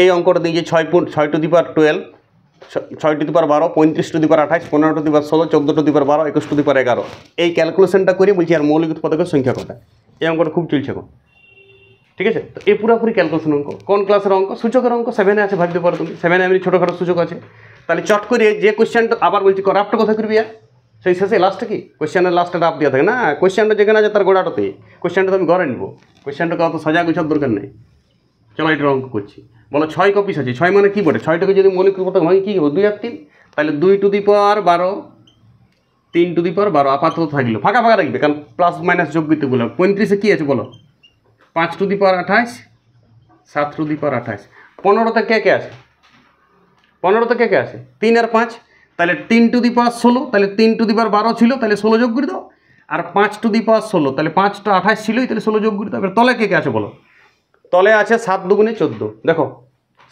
এই অঙ্কটা দিয়েছে ছয় ছয় টু দিপার টুয়েলভ ছয় টু দিপার বারো পঁয়ত্রিশ টু দিপার আঠাশ পনেরো টু দিপার ষোলো চোদ্দো টু দিপার বারো একুশ টু দিপার এগারো এই ক্যালকুলেশনটা করি বলছি আর মৌলিক উৎপাদকের সংখ্যা কত এই অঙ্কটা খুব চলছে এখন ঠিক আছে তো এই পুরাপুরি ক্যালকুলেশন অঙ্ক কোন ক্লাসের অঙ্ক সূচকের অঙ্ক সেভেনে আছে ভাবতে পারো তুমি সেভেনে এমনি ছোটোখাটো সূচক আছে তাহলে চট করে যে কোয়েশ্চেনটা আবার বলছি করাপ্ট কথা করবি আর সেই শেষে লাস্টে কি কোয়েশ্চেনের লাস্টে রাফ দিয়ে থাকে না কোয়েশ্চেনটা যেখানে আছে তার গোড়াটাতে কোয়েশ্চেনটা তুমি ঘরে নিব কোয়েশ্চেনটা কত সাজা গুছার দরকার নেই চলো এটার অঙ্ক করছি বলো ছয় কপিস আছে ছয় মানে কী বটে ছয়টাকে যদি মৌলিক পতক ভাঙি কী হবো দুই আর তিন তাহলে দুই টু দি পাওয়ার বারো তিন টু দি পাওয়ার বারো আপাতত থাকলো ফাঁকা ফাঁকা থাকবে কারণ প্লাস মাইনাস যোগ করতে বলো পঁয়ত্রিশে কী আছে বলো পাঁচ টু দি পাওয়ার আঠাশ সাত টু দি পাওয়ার আঠাশ পনেরোতে কে কে আছে পনেরোতে কে কে আছে তিন আর পাঁচ তাহলে তিন টু দি পাওয়ার ষোলো তাহলে তিন টু দি পাওয়ার বারো ছিল তাহলে ষোলো যোগ করে দাও আর পাঁচ টু দি পাওয়ার ষোলো তাহলে পাঁচটা আঠাশ ছিলই তাহলে ষোলো যোগ করে দাও এবার তলে কে কে আছে বলো তলে আছে সাত দুগুণে চোদ্দ দেখো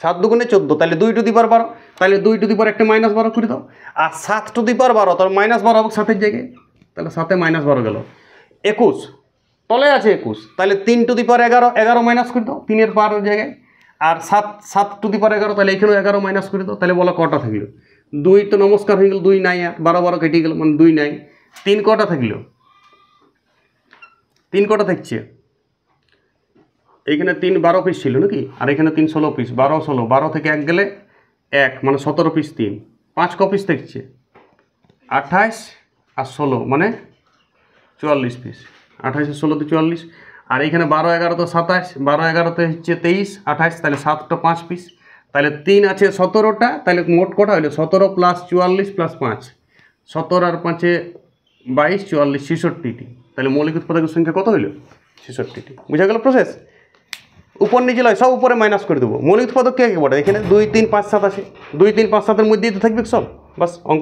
সাত দুগুণে চোদ্দো তাহলে দুই টু দিপার বারো তাহলে দুই টু দিপার একটা মাইনাস বারো করে দাও আর সাত টু দিপার বারো তাহলে মাইনাস বারো হবে সাতের জায়গায় তাহলে সাতে মাইনাস বারো গেল একুশ তলে আছে একুশ তাহলে তিন টু দিপার এগারো এগারো মাইনাস করে দাও তিনের পার জায়গায় আর সাত সাত টু দিপার এগারো তাহলে এখানেও এগারো মাইনাস করে দাও তাহলে বলো কটা থাকলো দুই তো নমস্কার হয়ে গেল দুই নাই আর বারো বারো কেটে গেল মানে দুই নাই তিন কটা থাকলো তিন কটা থাকছে এইখানে তিন বারো পিস ছিল নাকি আর এখানে তিন ষোলো পিস বারো ষোলো বারো থেকে এক গেলে এক মানে সতেরো পিস তিন পাঁচ কপিস থাকছে আঠাইশ আর ষোলো মানে চুয়াল্লিশ পিস আঠাশে ষোলোতে চুয়াল্লিশ আর এখানে বারো এগারোতে সাতাশ বারো এগারোতে হচ্ছে তেইশ আঠাশ তাহলে সাতটা পাঁচ পিস তাহলে তিন আছে সতেরোটা তাহলে মোট কটা হলো সতেরো প্লাস চুয়াল্লিশ প্লাস পাঁচ সতেরো আর পাঁচে বাইশ চুয়াল্লিশ ছেষট্টিটি তাহলে মৌলিক উৎপাদকের সংখ্যা কত হইল ছেষট্টিটি বুঝা গেল প্রসেস উপর নিচে লয় সব উপরে মাইনাস করে দেবো মৌলিক উৎপাদক কে বটে এখানে দুই তিন পাঁচ সাত আছে দুই তিন পাঁচ সাতের মধ্যেই তো থাকবে সব বাস অঙ্ক